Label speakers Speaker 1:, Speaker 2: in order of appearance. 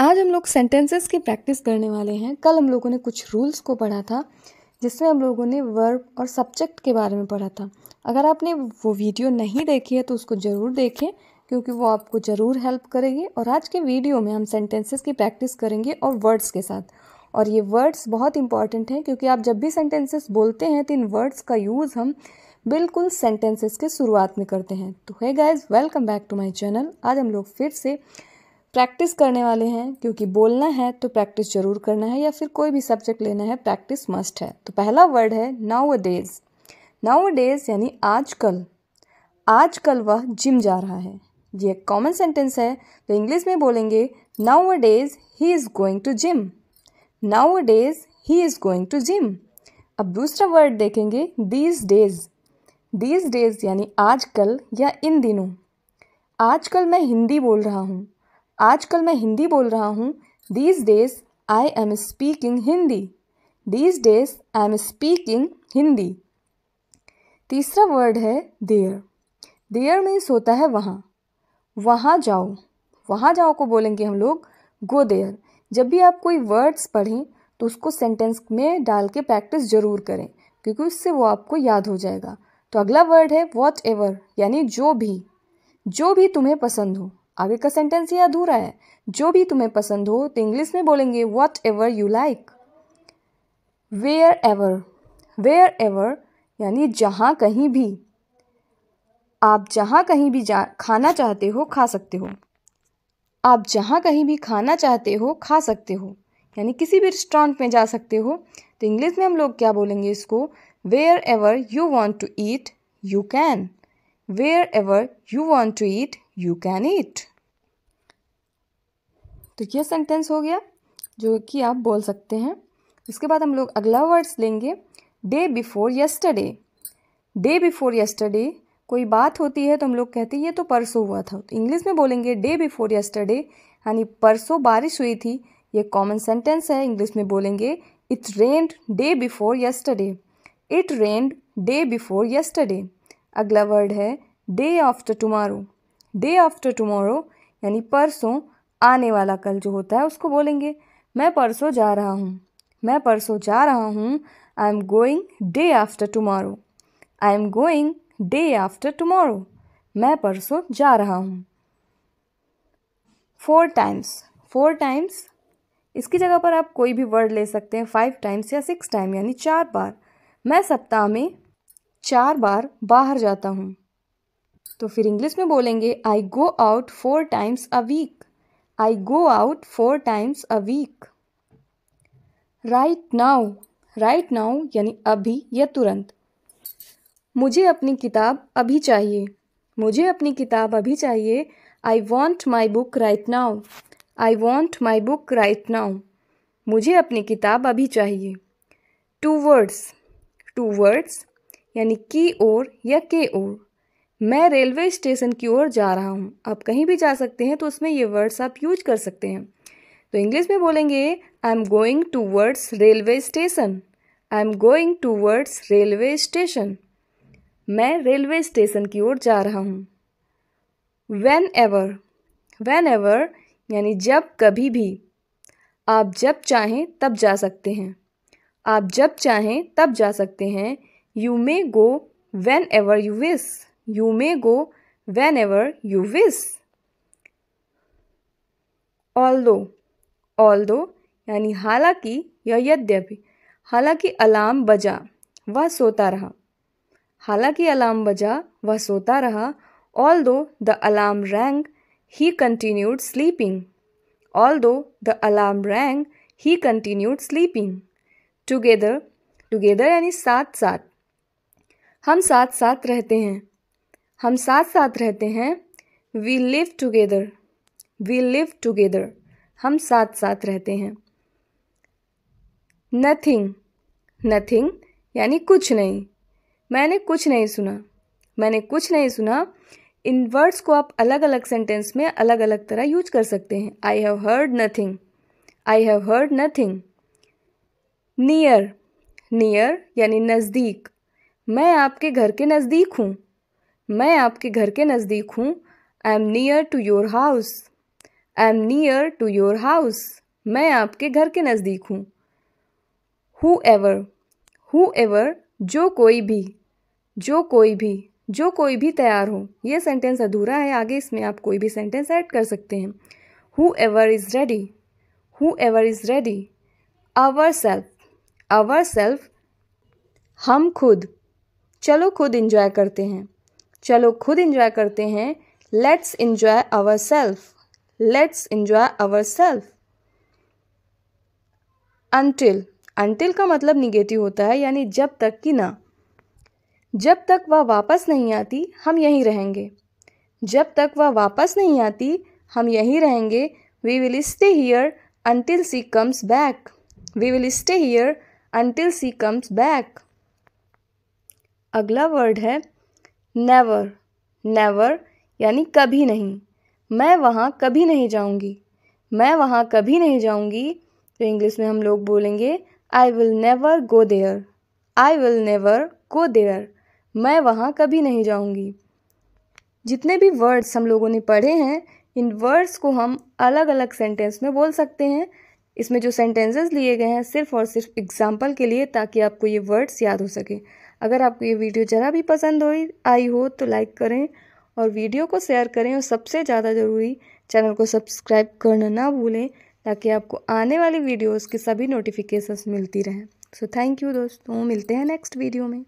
Speaker 1: आज हम लोग सेंटेंसेस की प्रैक्टिस करने वाले हैं कल हम लोगों ने कुछ रूल्स को पढ़ा था जिसमें हम लोगों ने वर्ब और सब्जेक्ट के बारे में पढ़ा था अगर आपने वो वीडियो नहीं देखी है तो उसको ज़रूर देखें क्योंकि वो आपको ज़रूर हेल्प करेगी और आज के वीडियो में हम सेंटेंसेस की प्रैक्टिस करेंगे और वर्ड्स के साथ और ये वर्ड्स बहुत इंपॉर्टेंट हैं क्योंकि आप जब भी सेंटेंसेस बोलते हैं तो इन वर्ड्स का यूज़ हम बिल्कुल सेंटेंसेस के शुरुआत में करते हैं तो है guys welcome back to my channel आज हम लोग फिर से प्रैक्टिस करने वाले हैं क्योंकि बोलना है तो प्रैक्टिस जरूर करना है या फिर कोई भी सब्जेक्ट लेना है प्रैक्टिस मस्ट है तो पहला वर्ड है nowadays nowadays यानी आजकल आजकल वह जिम जा रहा है ये एक कॉमन सेंटेंस है तो इंग्लिश में बोलेंगे nowadays he is going to gym nowadays he is going to gym अब दूसरा वर्ड देखेंगे दीज डेज दीज डेज यानी आजकल या इन दिनों आजकल मैं हिंदी बोल रहा हूँ आजकल मैं हिंदी बोल रहा हूँ these days I am speaking Hindi these days I am speaking Hindi तीसरा वर्ड है देयर देयर मीन्स होता है वहाँ वहाँ जाओ वहाँ जाओ को बोलेंगे हम लोग गो देयर जब भी आप कोई वर्ड्स पढ़ें तो उसको सेंटेंस में डाल के प्रैक्टिस जरूर करें क्योंकि उससे वो आपको याद हो जाएगा तो अगला वर्ड है वॉट एवर यानी जो भी जो भी तुम्हें पसंद हो आगे का सेंटेंस ही अधूरा है जो भी तुम्हें पसंद हो तो इंग्लिश में बोलेंगे whatever you like wherever wherever यानी जहाँ कहीं भी आप जहाँ कहीं भी जा खाना चाहते हो खा सकते हो आप जहाँ कहीं भी खाना चाहते हो खा सकते हो यानी किसी भी रेस्टोरेंट में जा सकते हो तो इंग्लिश में हम लोग क्या बोलेंगे इसको wherever you want to eat you can wherever you want to eat you can eat तो यह सेंटेंस हो गया जो कि आप बोल सकते हैं इसके बाद हम लोग अगला वर्ड्स लेंगे day before yesterday day before yesterday कोई बात होती है तो हम लोग कहते हैं ये तो परसों हुआ था तो इंग्लिश में बोलेंगे डे बिफोर यस्टरडे यानी परसों बारिश हुई थी ये कॉमन सेंटेंस है इंग्लिश में बोलेंगे it rained day before yesterday it rained day before yesterday अगला वर्ड है day after tomorrow day after tomorrow यानी परसों आने वाला कल जो होता है उसको बोलेंगे मैं परसों जा रहा हूँ मैं परसों जा रहा हूँ I am going day after tomorrow I am going day after tomorrow मैं परसों जा रहा हूँ फोर टाइम्स फोर टाइम्स इसकी जगह पर आप कोई भी वर्ड ले सकते हैं फाइव टाइम्स या सिक्स टाइम यानी चार बार मैं सप्ताह में चार बार बाहर जाता हूँ तो फिर इंग्लिश में बोलेंगे I go out four times a week I go out four times a week right now right now यानी अभी या तुरंत मुझे अपनी किताब अभी चाहिए मुझे अपनी किताब अभी चाहिए I want my book right now I want my book right now मुझे अपनी किताब अभी चाहिए टू वर्ड्स टू वर्ड्स यानी की ओर या के ओर मैं रेलवे स्टेशन की ओर जा रहा हूँ आप कहीं भी जा सकते हैं तो उसमें ये वर्ड्स आप यूज कर सकते हैं तो इंग्लिश में बोलेंगे I am going towards railway station I am going towards railway station मैं रेलवे स्टेशन की ओर जा रहा हूँ वेन एवर वेन एवर यानी जब कभी भी आप जब चाहें तब जा सकते हैं आप जब चाहें तब जा सकते हैं you may go whenever you wish go whenever you wish although although यानी हालांकि या यद्यपि हालांकि अलार्म बजा वह सोता रहा हालांकि अलार्म बजा वह सोता रहा although the alarm rang he continued sleeping although the alarm rang he continued sleeping together together यानी साथ साथ हम साथ साथ रहते हैं हम साथ साथ रहते हैं we live together we live together हम साथ साथ रहते हैं नथिंग नथिंग यानी कुछ नहीं मैंने कुछ नहीं सुना मैंने कुछ नहीं सुना इन वर्ड्स को आप अलग अलग सेंटेंस में अलग अलग तरह यूज कर सकते हैं I have heard nothing I have heard nothing near near यानी नज़दीक मैं आपके घर के नज़दीक हूँ मैं आपके घर के नज़दीक हूँ I am near to your house I am near to your house मैं आपके घर के नज़दीक हूँ हु एवर हु एवर जो कोई भी जो कोई भी जो कोई भी तैयार हो ये सेंटेंस अधूरा है आगे इसमें आप कोई भी सेंटेंस ऐड कर सकते हैं whoever is ready whoever is ready ourself ourself हम खुद चलो खुद इंजॉय करते हैं चलो खुद इंजॉय करते हैं let's enjoy ourself let's enjoy ourself until until का मतलब निगेटिव होता है यानी जब तक कि ना जब तक वह वापस नहीं आती हम यहीं रहेंगे जब तक वह वापस नहीं आती हम यहीं रहेंगे we will stay here until she comes back we will stay here until she comes back अगला वर्ड है नेवर नेवर यानी कभी नहीं मैं वहाँ कभी नहीं जाऊँगी मैं वहाँ कभी नहीं जाऊँगी तो इंग्लिश में हम लोग बोलेंगे I will never go there I will never go there मैं वहाँ कभी नहीं जाऊँगी जितने भी वर्ड्स हम लोगों ने पढ़े हैं इन वर्ड्स को हम अलग अलग सेंटेंस में बोल सकते हैं इसमें जो सेंटेंसेस लिए गए हैं सिर्फ और सिर्फ एग्जाम्पल के लिए ताकि आपको ये वर्ड्स याद हो सके अगर आपको ये वीडियो ज़रा भी पसंद हो आई हो तो लाइक करें और वीडियो को शेयर करें और सबसे ज़्यादा ज़रूरी चैनल को सब्सक्राइब करना ना भूलें ताकि आपको आने वाली वीडियोस की सभी नोटिफिकेशंस मिलती रहें सो थैंक यू दोस्तों मिलते हैं नेक्स्ट वीडियो में